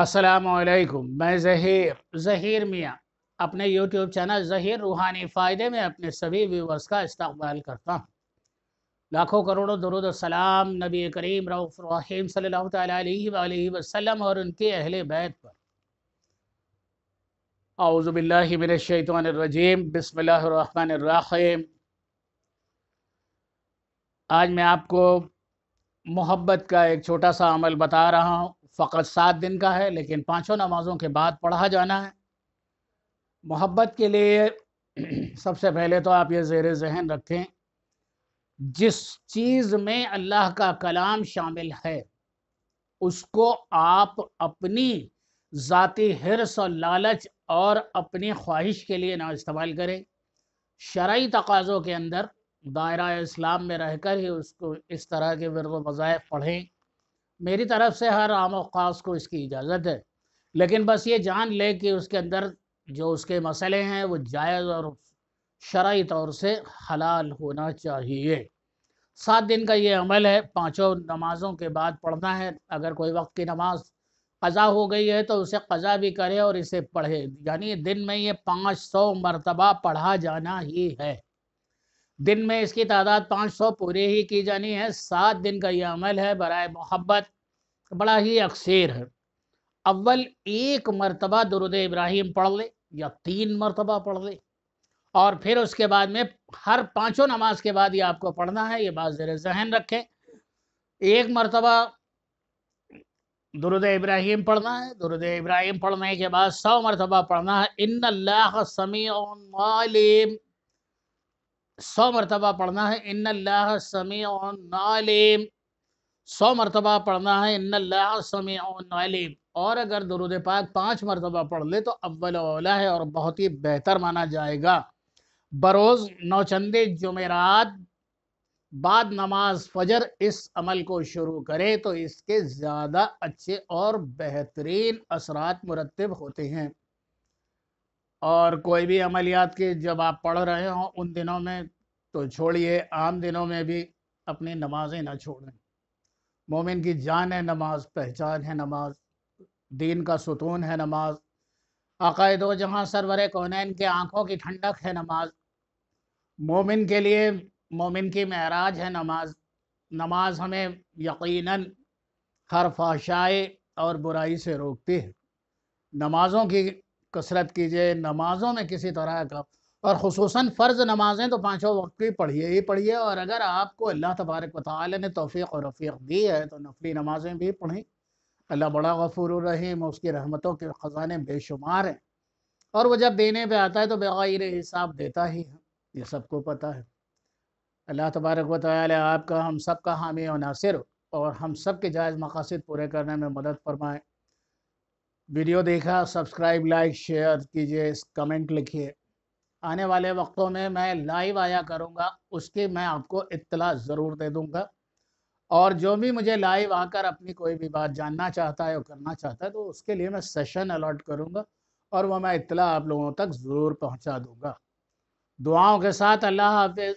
असलकुम मैं जहीर जहीर मियाँ अपने यूट्यूब चैनल जहीर रूहानी फ़ायदे में अपने सभी व्यूवर्स का इस्तबाल करता हूँ लाखों करोड़ों दरुद सलाम नबी करीम रहीम सल्लल्लाहु वसल्लम और उनके अहल बैत पर आउज़बिल्लिमिनशैतरजीम बिसमीम आज मैं आपको मोहब्बत का एक छोटा सा अमल बता रहा हूँ फ़कत सात दिन का है लेकिन पांचों नमाज़ों के बाद पढ़ा जाना है मोहब्बत के लिए सबसे पहले तो आप ये जेर जहन रखें जिस चीज़ में अल्लाह का कलाम शामिल है उसको आप अपनी ज़ाती हिरस और लालच और अपनी ख्वाहिश के लिए ना इस्तेमाल करें शर्य तकाज़ों के अंदर दायरा इस्लाम में रहकर ही उसको इस तरह के वर्ग वज़ायफ़ पढ़ें मेरी तरफ से हर आम खास को इसकी इजाज़त है लेकिन बस ये जान ले कि उसके अंदर जो उसके मसले हैं वो जायज़ और शरा तौर से हलाल होना चाहिए सात दिन का ये अमल है पाँचों नमाज़ों के बाद पढ़ना है अगर कोई वक्त की नमाज कज़ा हो गई है तो उसे कज़ा भी करे और इसे पढ़े यानी दिन में ये पाँच सौ मरतबा पढ़ा जाना ही है दिन में इसकी तादाद 500 पूरी ही की जानी है सात दिन का यह अमल है बरए मोहब्बत बड़ा ही अक्सर है अव्वल एक मरतबा दरुद इब्राहिम पढ़ ले या तीन मरतबा पढ़ ले और फिर उसके बाद में हर पांचों नमाज के बाद ये आपको पढ़ना है ये बात ज़र जहन रखें एक मरतबा दुरुद इब्राहिम पढ़ना है दुरुद इब्राहिम पढ़ने के बाद सौ मरतबा पढ़ना है इन समी सौ मरतबा पढ़ना है इन अल्लाह समी नालिम सौ मरतबा पढ़ना है इन समी नालिम और अगर दरुद पाक पाँच मरतबा पढ़ ले तो अव्वल अवला है और बहुत ही बेहतर माना जाएगा बरोज़ नौचंदे जमेरात बाद नमाज फजर इस अमल को शुरू करें तो इसके ज़्यादा अच्छे और बेहतरीन असरात मुरतब होते हैं और कोई भी अमलियात की जब आप पढ़ रहे हों उन दिनों में तो छोड़िए आम दिनों में भी अपनी नमाजें ना छोड़ें मोमिन की जान है नमाज पहचान है नमाज दीन का सुतून है नमाज अकायद जहाँ सरवर कौन के आँखों की ठंडक है नमाज मोमिन के लिए मोमिन की महराज है नमाज नमाज हमें यकीनन हर फाशाए और बुराई से रोकती है नमाज़ों की कसरत कीजिए नमाज़ों में किसी तरह का और खसूस फ़र्ज़ नमाज़ें तो पाँचों वक्त की पढ़िए ही पढ़िए और अगर आपको अल्लाह तबारक वाली ने तोफ़ी और रफ़ीक दी है तो नफली नमाज़ें भी पढ़ें अल्लाह बड़ा गफूर रहीम उसकी रहमतों के ख़जाने बेशुमार हैं और वह जब देने पर आता है तो बग़ैर हिसाब देता ही है ये सबको पता है अल्लाह तबारक व ताली आपका हम सब का हामी और नासिर और हम सब के जायज़ मकासद पूरे करने में मदद फरमाएँ वीडियो देखा सब्सक्राइब लाइक शेयर कीजिए कमेंट लिखिए आने वाले वक्तों में मैं लाइव आया करूँगा उसकी मैं आपको इतला ज़रूर दे दूँगा और जो भी मुझे लाइव आकर अपनी कोई भी बात जानना चाहता है और करना चाहता है तो उसके लिए मैं सेशन अलॉट करूँगा और वह मैं इतला आप लोगों तक ज़रूर पहुँचा दूँगा दुआओं के साथ अल्लाह हाफिज़